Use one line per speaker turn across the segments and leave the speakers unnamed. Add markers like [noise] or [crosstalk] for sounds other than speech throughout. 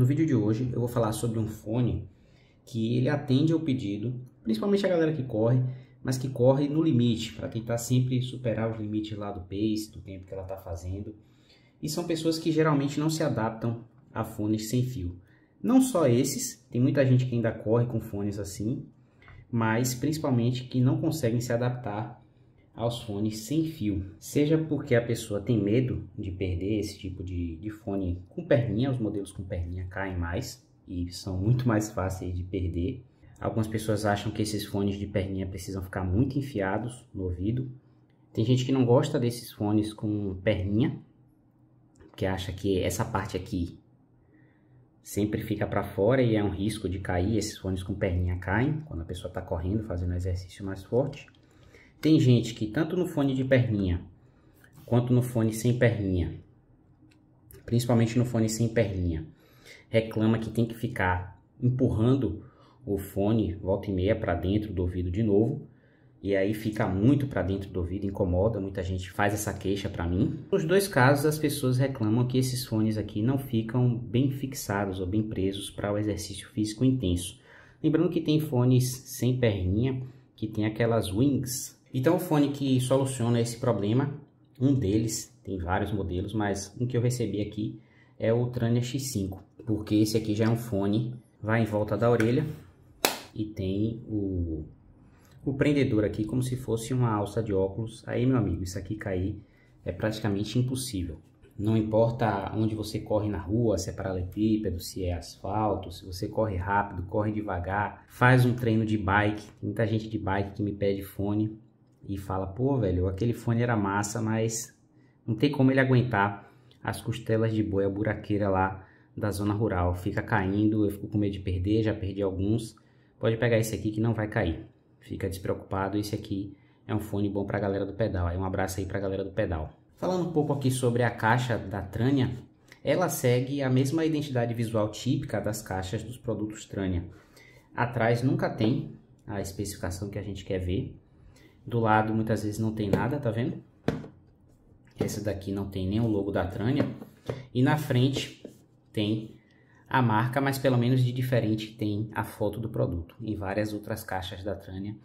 No vídeo de hoje eu vou falar sobre um fone que ele atende ao pedido, principalmente a galera que corre, mas que corre no limite, para tentar tá sempre superar os limites lá do pace, do tempo que ela está fazendo. E são pessoas que geralmente não se adaptam a fones sem fio. Não só esses, tem muita gente que ainda corre com fones assim, mas principalmente que não conseguem se adaptar aos fones sem fio. Seja porque a pessoa tem medo de perder esse tipo de, de fone com perninha, os modelos com perninha caem mais e são muito mais fáceis de perder. Algumas pessoas acham que esses fones de perninha precisam ficar muito enfiados no ouvido. Tem gente que não gosta desses fones com perninha, que acha que essa parte aqui sempre fica para fora e é um risco de cair. Esses fones com perninha caem quando a pessoa está correndo, fazendo um exercício mais forte. Tem gente que tanto no fone de perninha quanto no fone sem perninha, principalmente no fone sem perninha, reclama que tem que ficar empurrando o fone volta e meia para dentro do ouvido de novo. E aí fica muito para dentro do ouvido, incomoda, muita gente faz essa queixa para mim. Nos dois casos as pessoas reclamam que esses fones aqui não ficam bem fixados ou bem presos para o exercício físico intenso. Lembrando que tem fones sem perninha que tem aquelas wings então, o fone que soluciona esse problema, um deles, tem vários modelos, mas um que eu recebi aqui é o Trania X5, porque esse aqui já é um fone, vai em volta da orelha e tem o, o prendedor aqui como se fosse uma alça de óculos. Aí, meu amigo, isso aqui cair é praticamente impossível. Não importa onde você corre na rua, se é paralelepípedo, se é asfalto, se você corre rápido, corre devagar, faz um treino de bike. Tem muita gente de bike que me pede fone e fala, pô, velho, aquele fone era massa, mas não tem como ele aguentar as costelas de boi, a buraqueira lá da zona rural. Fica caindo, eu fico com medo de perder, já perdi alguns. Pode pegar esse aqui que não vai cair. Fica despreocupado, esse aqui é um fone bom para a galera do pedal. Aí um abraço aí para a galera do pedal. Falando um pouco aqui sobre a caixa da Trânia, ela segue a mesma identidade visual típica das caixas dos produtos Trânia. Atrás nunca tem a especificação que a gente quer ver. Do lado, muitas vezes, não tem nada, tá vendo? Essa daqui não tem nem o logo da Trânia. E na frente tem a marca, mas pelo menos de diferente tem a foto do produto. Em várias outras caixas da Trânia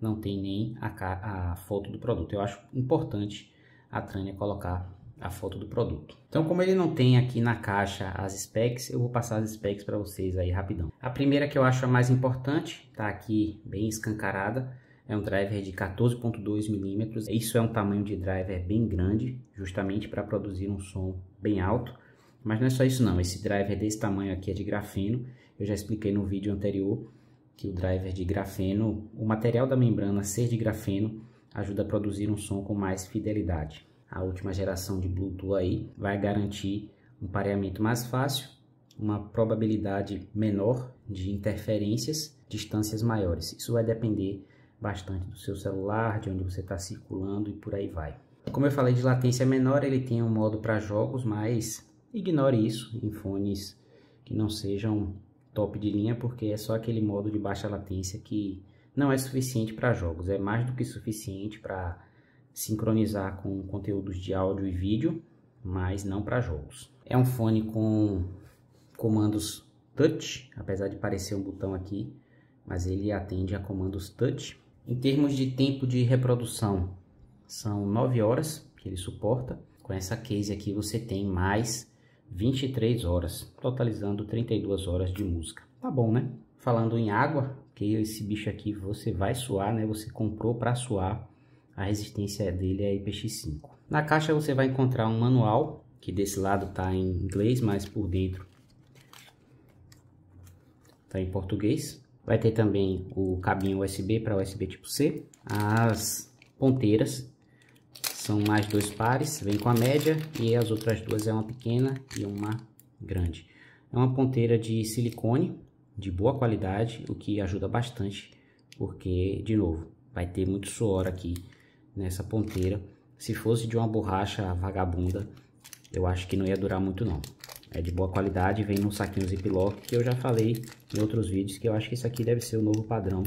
não tem nem a, a foto do produto. Eu acho importante a Trânia colocar a foto do produto. Então, como ele não tem aqui na caixa as specs, eu vou passar as specs para vocês aí rapidão. A primeira que eu acho a mais importante, tá aqui bem escancarada, é um driver de 14.2 milímetros. Isso é um tamanho de driver bem grande, justamente para produzir um som bem alto. Mas não é só isso não, esse driver desse tamanho aqui é de grafeno. Eu já expliquei no vídeo anterior que o driver de grafeno, o material da membrana ser de grafeno, ajuda a produzir um som com mais fidelidade. A última geração de Bluetooth aí vai garantir um pareamento mais fácil, uma probabilidade menor de interferências, distâncias maiores. Isso vai depender bastante do seu celular, de onde você está circulando e por aí vai. Como eu falei de latência menor, ele tem um modo para jogos, mas ignore isso em fones que não sejam top de linha, porque é só aquele modo de baixa latência que não é suficiente para jogos, é mais do que suficiente para sincronizar com conteúdos de áudio e vídeo, mas não para jogos. É um fone com comandos touch, apesar de parecer um botão aqui, mas ele atende a comandos touch em termos de tempo de reprodução, são 9 horas que ele suporta. Com essa case aqui você tem mais 23 horas, totalizando 32 horas de música. Tá bom, né? Falando em água, que esse bicho aqui você vai suar, né? Você comprou para suar. A resistência dele é IPX5. Na caixa você vai encontrar um manual, que desse lado tá em inglês, mas por dentro tá em português. Vai ter também o cabinho USB para USB tipo C. As ponteiras são mais dois pares, vem com a média e as outras duas é uma pequena e uma grande. É uma ponteira de silicone de boa qualidade, o que ajuda bastante, porque, de novo, vai ter muito suor aqui nessa ponteira. Se fosse de uma borracha vagabunda, eu acho que não ia durar muito não é de boa qualidade, vem num saquinho ziplock que eu já falei em outros vídeos que eu acho que isso aqui deve ser o novo padrão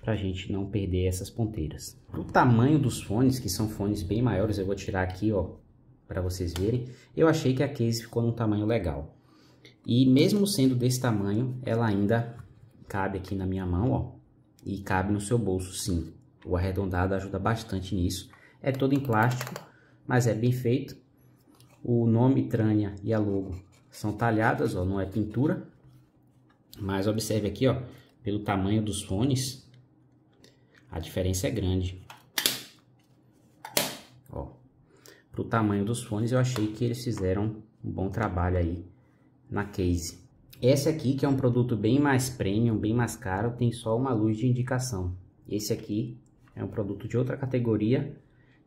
para a gente não perder essas ponteiras. O tamanho dos fones, que são fones bem maiores, eu vou tirar aqui, ó, para vocês verem. Eu achei que a case ficou num tamanho legal. E mesmo sendo desse tamanho, ela ainda cabe aqui na minha mão, ó, e cabe no seu bolso, sim. O arredondado ajuda bastante nisso. É todo em plástico, mas é bem feito. O nome Trânia e a logo são talhadas, ó, não é pintura. Mas observe aqui, ó, pelo tamanho dos fones, a diferença é grande. Ó, pro tamanho dos fones, eu achei que eles fizeram um bom trabalho aí na case. Esse aqui, que é um produto bem mais premium, bem mais caro, tem só uma luz de indicação. Esse aqui é um produto de outra categoria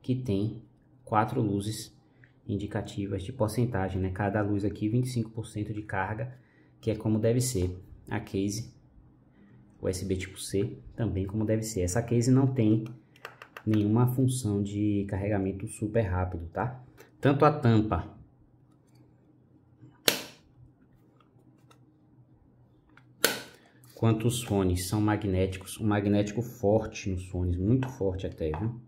que tem quatro luzes indicativas de porcentagem, né? Cada luz aqui 25% de carga, que é como deve ser. A case USB tipo C também como deve ser. Essa case não tem nenhuma função de carregamento super rápido, tá? Tanto a tampa quanto os fones são magnéticos, um magnético forte nos fones, muito forte até, viu?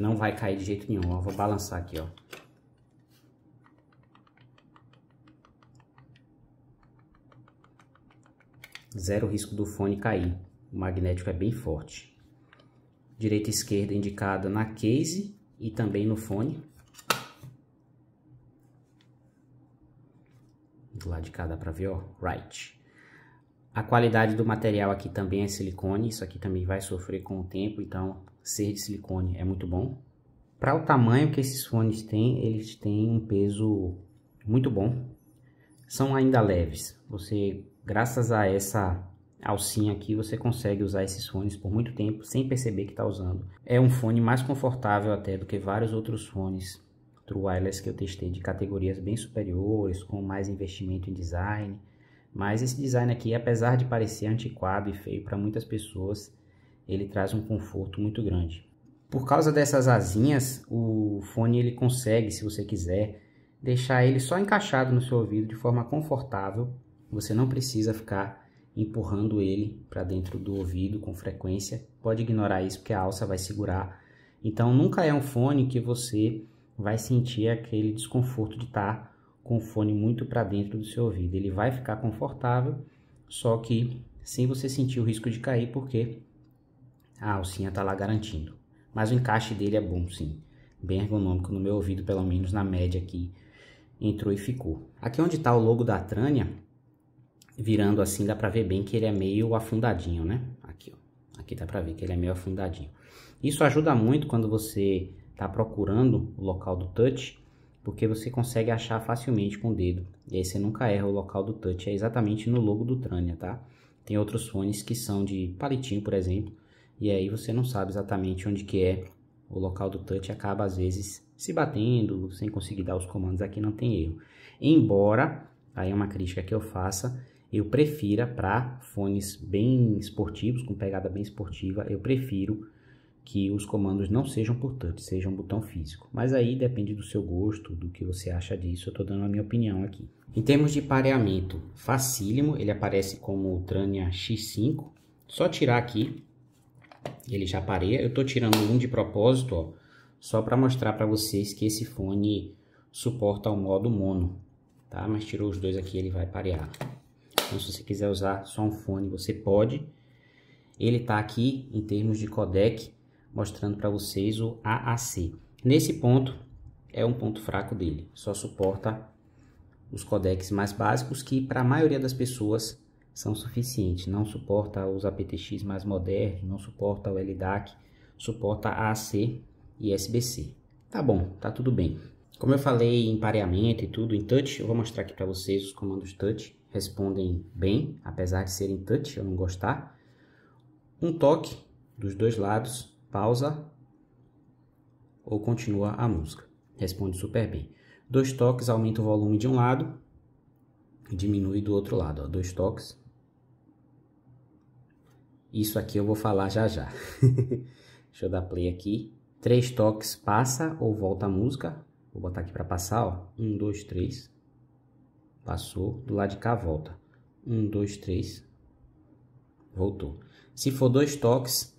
Não vai cair de jeito nenhum, ó. Vou balançar aqui, ó. Zero risco do fone cair. O magnético é bem forte. Direita e esquerda indicada na case e também no fone. Do lado de cá dá pra ver, ó. Right. A qualidade do material aqui também é silicone. Isso aqui também vai sofrer com o tempo, então ser de silicone é muito bom. Para o tamanho que esses fones têm, eles têm um peso muito bom. São ainda leves. Você, graças a essa alcinha aqui, você consegue usar esses fones por muito tempo sem perceber que está usando. É um fone mais confortável até do que vários outros fones True Wireless que eu testei de categorias bem superiores, com mais investimento em design. Mas esse design aqui, apesar de parecer antiquado e feio para muitas pessoas, ele traz um conforto muito grande. Por causa dessas asinhas, o fone ele consegue, se você quiser, deixar ele só encaixado no seu ouvido de forma confortável. Você não precisa ficar empurrando ele para dentro do ouvido com frequência. Pode ignorar isso porque a alça vai segurar. Então nunca é um fone que você vai sentir aquele desconforto de estar tá com o fone muito para dentro do seu ouvido. Ele vai ficar confortável, só que sem você sentir o risco de cair, porque a ah, alcinha está lá garantindo. Mas o encaixe dele é bom sim, bem ergonômico no meu ouvido, pelo menos na média aqui entrou e ficou. Aqui onde está o logo da Trânia, virando assim dá para ver bem que ele é meio afundadinho, né? Aqui, ó. Aqui dá para ver que ele é meio afundadinho. Isso ajuda muito quando você está procurando o local do touch, porque você consegue achar facilmente com o dedo. E aí você nunca erra o local do touch, é exatamente no logo do Trânia, tá? Tem outros fones que são de palitinho, por exemplo, e aí você não sabe exatamente onde que é o local do touch acaba às vezes se batendo, sem conseguir dar os comandos, aqui não tem erro. Embora, aí é uma crítica que eu faça, eu prefira para fones bem esportivos, com pegada bem esportiva, eu prefiro que os comandos não sejam por touch, sejam botão físico. Mas aí depende do seu gosto, do que você acha disso, eu estou dando a minha opinião aqui. Em termos de pareamento, facílimo, ele aparece como Trania X5, só tirar aqui ele já pareia. Eu tô tirando um de propósito, ó, só para mostrar para vocês que esse fone suporta o modo mono, tá? Mas tirou os dois aqui, ele vai parear. Então, se você quiser usar só um fone, você pode. Ele tá aqui em termos de codec, mostrando para vocês o AAC. Nesse ponto, é um ponto fraco dele. Só suporta os codecs mais básicos que para a maioria das pessoas são suficientes. Não suporta os aptX mais modernos, não suporta o LDAC, suporta AAC e SBC. Tá bom, tá tudo bem. Como eu falei em pareamento e tudo em touch, eu vou mostrar aqui para vocês os comandos touch. Respondem bem, apesar de serem touch, eu não gostar. Um toque dos dois lados, pausa ou continua a música. Responde super bem. Dois toques aumenta o volume de um lado, diminui do outro lado. Ó. Dois toques isso aqui eu vou falar já já. [laughs] Deixa eu dar play aqui. Três toques, passa ou volta a música. Vou botar aqui para passar, ó. Um, dois, três. Passou. Do lado de cá, volta. Um, dois, três. Voltou. Se for dois toques,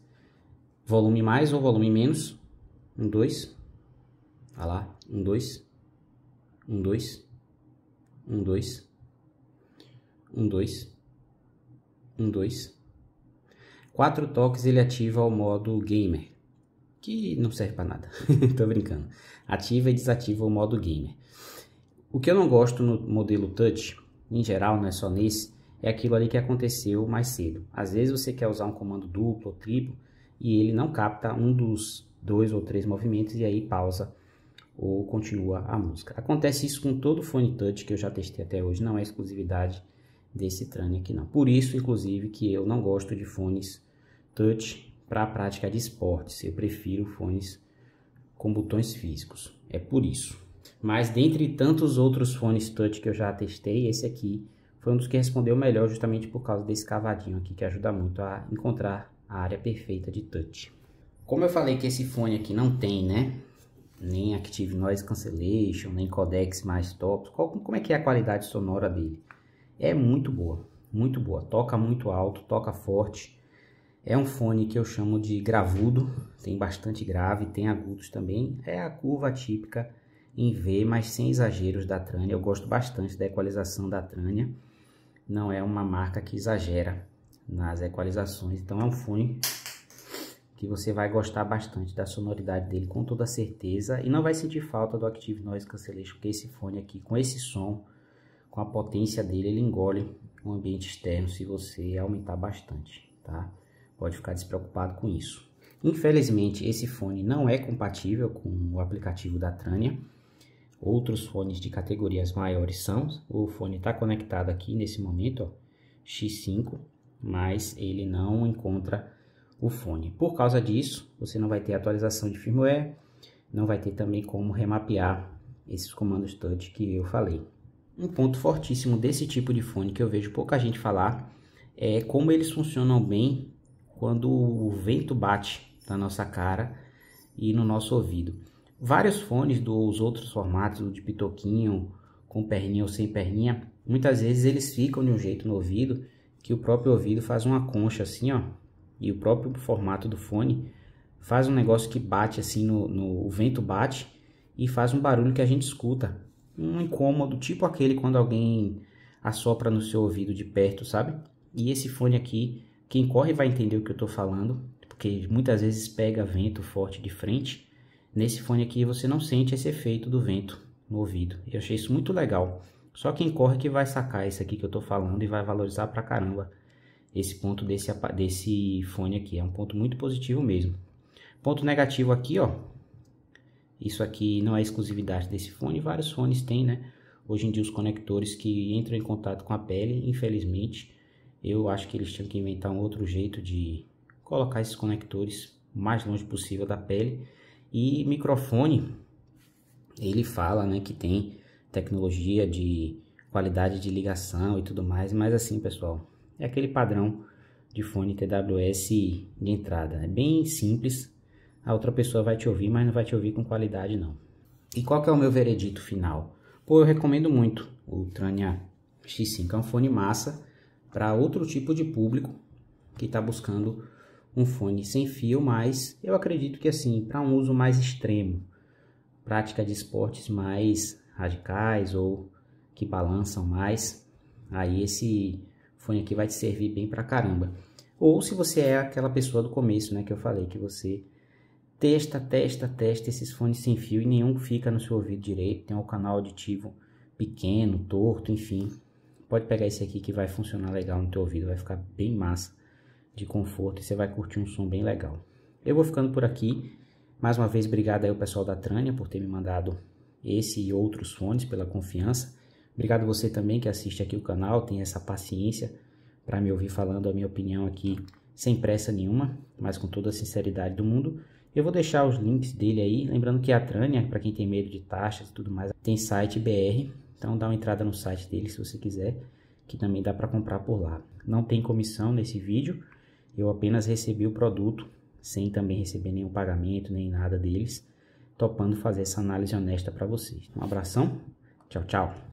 volume mais ou volume menos. Um, dois. Olha lá. Um, dois. Um, dois. Um, dois. Um, dois. Um, dois. Quatro toques ele ativa o modo gamer, que não serve para nada, [laughs] tô brincando. Ativa e desativa o modo gamer. O que eu não gosto no modelo touch, em geral, não é só nesse, é aquilo ali que aconteceu mais cedo. Às vezes você quer usar um comando duplo ou triplo e ele não capta um dos dois ou três movimentos e aí pausa ou continua a música. Acontece isso com todo fone touch que eu já testei até hoje, não é exclusividade desse trane aqui não. Por isso, inclusive, que eu não gosto de fones touch para a prática de esportes. Eu prefiro fones com botões físicos. É por isso. Mas dentre tantos outros fones touch que eu já testei, esse aqui foi um dos que respondeu melhor justamente por causa desse cavadinho aqui que ajuda muito a encontrar a área perfeita de touch. Como eu falei que esse fone aqui não tem, né? Nem Active Noise Cancellation, nem Codex mais tops. Qual, como é que é a qualidade sonora dele? É muito boa, muito boa. Toca muito alto, toca forte. É um fone que eu chamo de gravudo, tem bastante grave, tem agudos também. É a curva típica em V, mas sem exageros da Trânia. Eu gosto bastante da equalização da Trânia. Não é uma marca que exagera nas equalizações, então é um fone que você vai gostar bastante da sonoridade dele com toda certeza e não vai sentir falta do Active Noise Cancellation, porque esse fone aqui com esse som, com a potência dele, ele engole o ambiente externo se você aumentar bastante, tá? Pode ficar despreocupado com isso. Infelizmente, esse fone não é compatível com o aplicativo da Trânia. Outros fones de categorias maiores são. O fone está conectado aqui nesse momento, ó, X5, mas ele não encontra o fone. Por causa disso, você não vai ter atualização de firmware, não vai ter também como remapear esses comandos touch que eu falei. Um ponto fortíssimo desse tipo de fone que eu vejo pouca gente falar é como eles funcionam bem quando o vento bate na nossa cara e no nosso ouvido. Vários fones dos outros formatos, de pitoquinho, com perninha ou sem perninha, muitas vezes eles ficam de um jeito no ouvido que o próprio ouvido faz uma concha assim, ó, e o próprio formato do fone faz um negócio que bate assim no, no o vento bate e faz um barulho que a gente escuta, um incômodo, tipo aquele quando alguém assopra no seu ouvido de perto, sabe? E esse fone aqui quem corre vai entender o que eu estou falando, porque muitas vezes pega vento forte de frente. Nesse fone aqui você não sente esse efeito do vento no ouvido. Eu achei isso muito legal. Só quem corre que vai sacar isso aqui que eu estou falando e vai valorizar pra caramba esse ponto desse, desse fone aqui. É um ponto muito positivo mesmo. Ponto negativo aqui, ó. Isso aqui não é exclusividade desse fone, vários fones têm, né? Hoje em dia os conectores que entram em contato com a pele, infelizmente, eu acho que eles tinham que inventar um outro jeito de colocar esses conectores mais longe possível da pele. E microfone, ele fala né, que tem tecnologia de qualidade de ligação e tudo mais, mas assim, pessoal, é aquele padrão de fone TWS de entrada. É bem simples, a outra pessoa vai te ouvir, mas não vai te ouvir com qualidade não. E qual que é o meu veredito final? Pô, eu recomendo muito o Trania X5, é um fone massa, para outro tipo de público que está buscando um fone sem fio, mas eu acredito que assim, para um uso mais extremo, prática de esportes mais radicais ou que balançam mais, aí esse fone aqui vai te servir bem pra caramba. Ou se você é aquela pessoa do começo, né, que eu falei que você testa, testa, testa esses fones sem fio e nenhum fica no seu ouvido direito, tem um canal auditivo pequeno, torto, enfim, Pode pegar esse aqui que vai funcionar legal no teu ouvido, vai ficar bem massa de conforto e você vai curtir um som bem legal. Eu vou ficando por aqui. Mais uma vez, obrigado aí ao pessoal da Trânia por ter me mandado esse e outros fones pela confiança. Obrigado você também que assiste aqui o canal, tem essa paciência para me ouvir falando a minha opinião aqui sem pressa nenhuma, mas com toda a sinceridade do mundo. Eu vou deixar os links dele aí, lembrando que a Trânia, para quem tem medo de taxas e tudo mais, tem site BR então dá uma entrada no site dele se você quiser, que também dá para comprar por lá. Não tem comissão nesse vídeo, eu apenas recebi o produto sem também receber nenhum pagamento, nem nada deles, topando fazer essa análise honesta para vocês. Um abração, tchau, tchau.